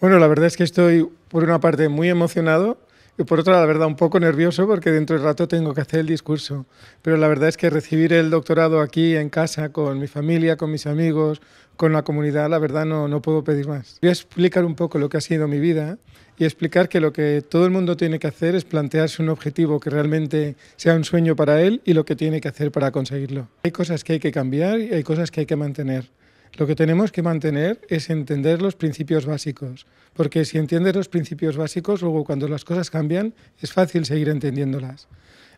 Bueno, la verdad es que estoy, por una parte, muy emocionado y por otra, la verdad, un poco nervioso porque dentro de rato tengo que hacer el discurso. Pero la verdad es que recibir el doctorado aquí en casa, con mi familia, con mis amigos, con la comunidad, la verdad no, no puedo pedir más. Voy a explicar un poco lo que ha sido mi vida y explicar que lo que todo el mundo tiene que hacer es plantearse un objetivo que realmente sea un sueño para él y lo que tiene que hacer para conseguirlo. Hay cosas que hay que cambiar y hay cosas que hay que mantener. Lo que tenemos que mantener es entender los principios básicos, porque si entiendes los principios básicos, luego cuando las cosas cambian, es fácil seguir entendiéndolas.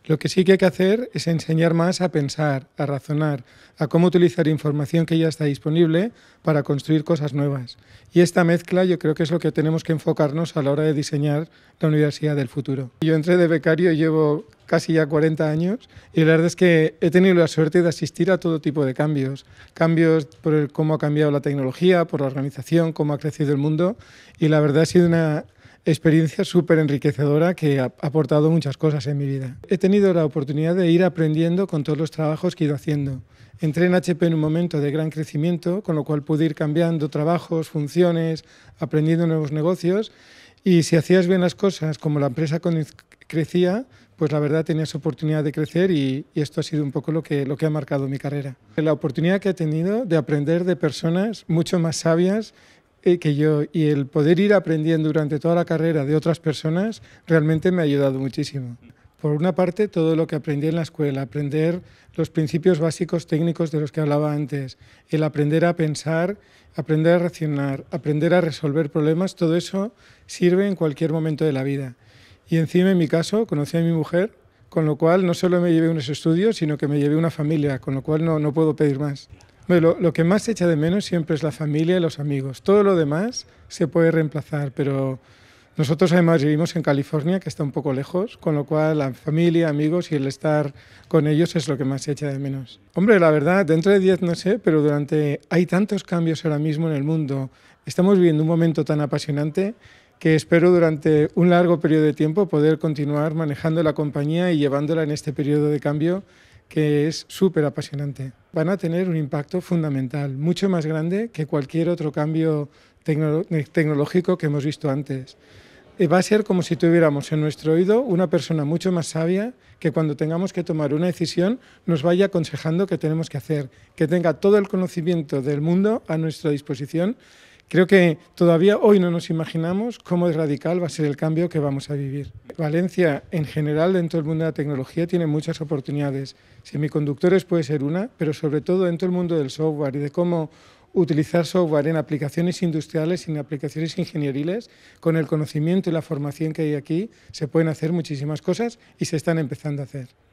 Lo que sí que hay que hacer es enseñar más a pensar, a razonar, a cómo utilizar información que ya está disponible para construir cosas nuevas. Y esta mezcla yo creo que es lo que tenemos que enfocarnos a la hora de diseñar la universidad del futuro. Yo entré de becario, llevo casi ya 40 años y la verdad es que he tenido la suerte de asistir a todo tipo de cambios. Cambios por cómo ha cambiado la tecnología, por la organización, cómo ha crecido el mundo y la verdad ha sido una experiencia súper enriquecedora que ha aportado muchas cosas en mi vida. He tenido la oportunidad de ir aprendiendo con todos los trabajos que he ido haciendo. Entré en HP en un momento de gran crecimiento, con lo cual pude ir cambiando trabajos, funciones, aprendiendo nuevos negocios y si hacías bien las cosas, como la empresa crecía, pues la verdad tenías oportunidad de crecer y, y, esto ha sido un poco lo que, lo que ha marcado mi carrera. La oportunidad que he tenido de aprender de personas mucho más sabias eh, que yo y el poder ir aprendiendo durante toda la carrera de otras personas realmente me ha ayudado muchísimo. Por una parte, todo lo que aprendí en la escuela, aprender los principios básicos técnicos de los que hablaba antes, el aprender a pensar, aprender a reaccionar, aprender a resolver problemas, todo eso sirve en cualquier momento de la vida. Y encima, en mi caso, conocí a mi mujer, con lo cual no solo me llevé unos estudios, sino que me llevé una familia, con lo cual no puedo pedir más lo, que más se echa de menos siempre es la familia y los amigos. Todo lo demás se puede reemplazar, pero nosotros además vivimos en California, que está un poco lejos, con lo cual la familia, amigos y el estar con ellos es lo que más se echa de menos. Hombre, la verdad, dentro de 10 no sé, pero durante... Hay tantos cambios ahora mismo en el mundo. Estamos viviendo un momento tan apasionante que espero durante un largo periodo de tiempo poder continuar manejando la compañía y llevándola en este periodo de cambio que es súper apasionante. Van a tener un impacto fundamental, mucho más grande que cualquier otro cambio tecnológico que hemos visto antes. Eh, va a ser como si tuviéramos en nuestro oído una persona mucho más sabia que cuando tengamos que tomar una decisión nos vaya aconsejando qué tenemos que hacer, que tenga todo el conocimiento del mundo a nuestra disposición Creo que todavía hoy no nos imaginamos cómo es radical va a ser el cambio que vamos a vivir. Valencia, en general, dentro del mundo de la tecnología, tiene muchas oportunidades. Semiconductores puede ser una, pero sobre todo dentro del mundo del software y de cómo utilizar software en aplicaciones industriales y en aplicaciones ingenieriles, con el conocimiento y la formación que hay aquí, se pueden hacer muchísimas cosas y se están empezando a hacer.